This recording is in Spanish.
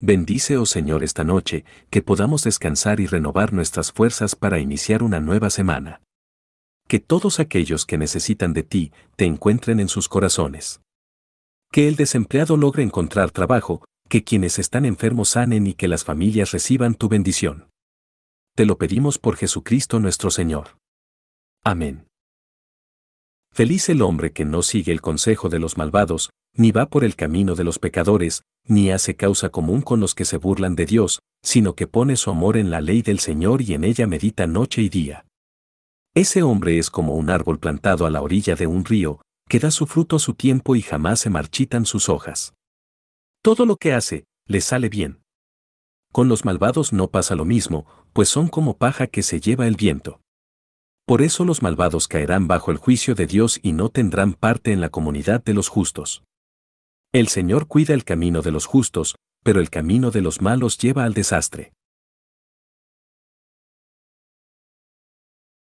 Bendice, oh Señor, esta noche, que podamos descansar y renovar nuestras fuerzas para iniciar una nueva semana. Que todos aquellos que necesitan de ti te encuentren en sus corazones. Que el desempleado logre encontrar trabajo, que quienes están enfermos sanen y que las familias reciban tu bendición. Te lo pedimos por Jesucristo nuestro Señor. Amén. Feliz el hombre que no sigue el consejo de los malvados, ni va por el camino de los pecadores, ni hace causa común con los que se burlan de Dios, sino que pone su amor en la ley del Señor y en ella medita noche y día. Ese hombre es como un árbol plantado a la orilla de un río, que da su fruto a su tiempo y jamás se marchitan sus hojas. Todo lo que hace, le sale bien. Con los malvados no pasa lo mismo, pues son como paja que se lleva el viento. Por eso los malvados caerán bajo el juicio de Dios y no tendrán parte en la comunidad de los justos. El Señor cuida el camino de los justos, pero el camino de los malos lleva al desastre.